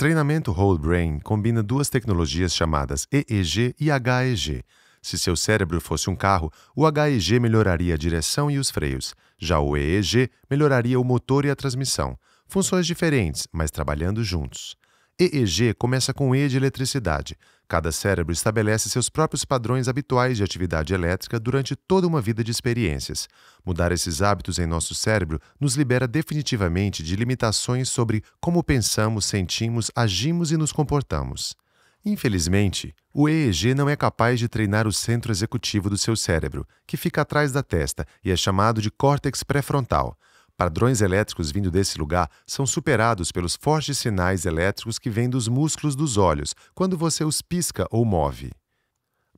Treinamento Whole Brain combina duas tecnologias chamadas EEG e HEG. Se seu cérebro fosse um carro, o HEG melhoraria a direção e os freios, já o EEG melhoraria o motor e a transmissão. Funções diferentes, mas trabalhando juntos. EEG começa com E de eletricidade. Cada cérebro estabelece seus próprios padrões habituais de atividade elétrica durante toda uma vida de experiências. Mudar esses hábitos em nosso cérebro nos libera definitivamente de limitações sobre como pensamos, sentimos, agimos e nos comportamos. Infelizmente, o EEG não é capaz de treinar o centro executivo do seu cérebro, que fica atrás da testa e é chamado de córtex pré-frontal. Padrões elétricos vindo desse lugar são superados pelos fortes sinais elétricos que vêm dos músculos dos olhos quando você os pisca ou move.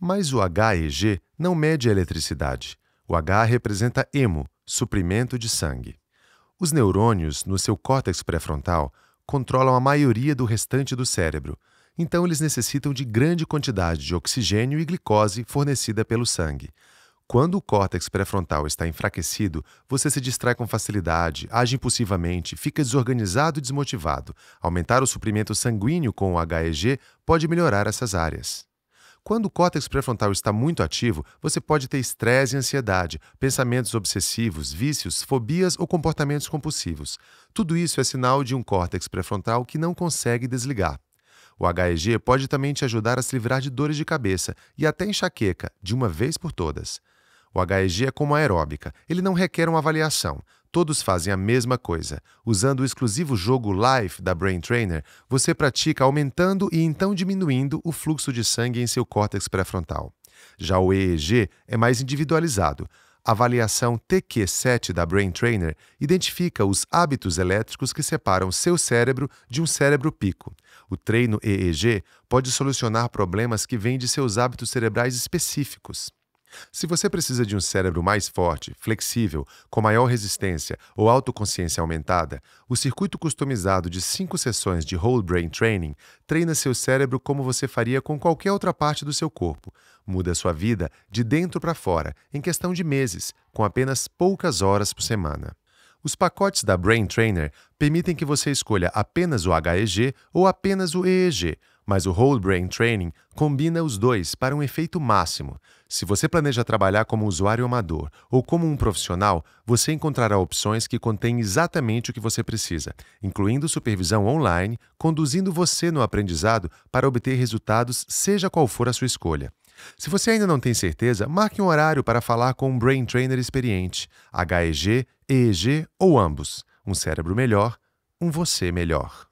Mas o HEG não mede a eletricidade. O H representa hemo, suprimento de sangue. Os neurônios, no seu córtex pré-frontal, controlam a maioria do restante do cérebro, então eles necessitam de grande quantidade de oxigênio e glicose fornecida pelo sangue. Quando o córtex pré-frontal está enfraquecido, você se distrai com facilidade, age impulsivamente, fica desorganizado e desmotivado. Aumentar o suprimento sanguíneo com o HEG pode melhorar essas áreas. Quando o córtex pré-frontal está muito ativo, você pode ter estresse e ansiedade, pensamentos obsessivos, vícios, fobias ou comportamentos compulsivos. Tudo isso é sinal de um córtex pré-frontal que não consegue desligar. O HEG pode também te ajudar a se livrar de dores de cabeça e até enxaqueca, de uma vez por todas. O HEG é como a aeróbica, ele não requer uma avaliação. Todos fazem a mesma coisa. Usando o exclusivo jogo Life da Brain Trainer, você pratica aumentando e então diminuindo o fluxo de sangue em seu córtex pré-frontal. Já o EEG é mais individualizado. A avaliação TQ7 da Brain Trainer identifica os hábitos elétricos que separam seu cérebro de um cérebro pico. O treino EEG pode solucionar problemas que vêm de seus hábitos cerebrais específicos. Se você precisa de um cérebro mais forte, flexível, com maior resistência ou autoconsciência aumentada, o circuito customizado de cinco sessões de Whole Brain Training treina seu cérebro como você faria com qualquer outra parte do seu corpo. Muda sua vida de dentro para fora, em questão de meses, com apenas poucas horas por semana. Os pacotes da Brain Trainer permitem que você escolha apenas o HEG ou apenas o EEG, mas o Whole Brain Training combina os dois para um efeito máximo. Se você planeja trabalhar como usuário amador ou como um profissional, você encontrará opções que contêm exatamente o que você precisa, incluindo supervisão online, conduzindo você no aprendizado para obter resultados, seja qual for a sua escolha. Se você ainda não tem certeza, marque um horário para falar com um brain trainer experiente, HEG, EEG ou ambos. Um cérebro melhor, um você melhor.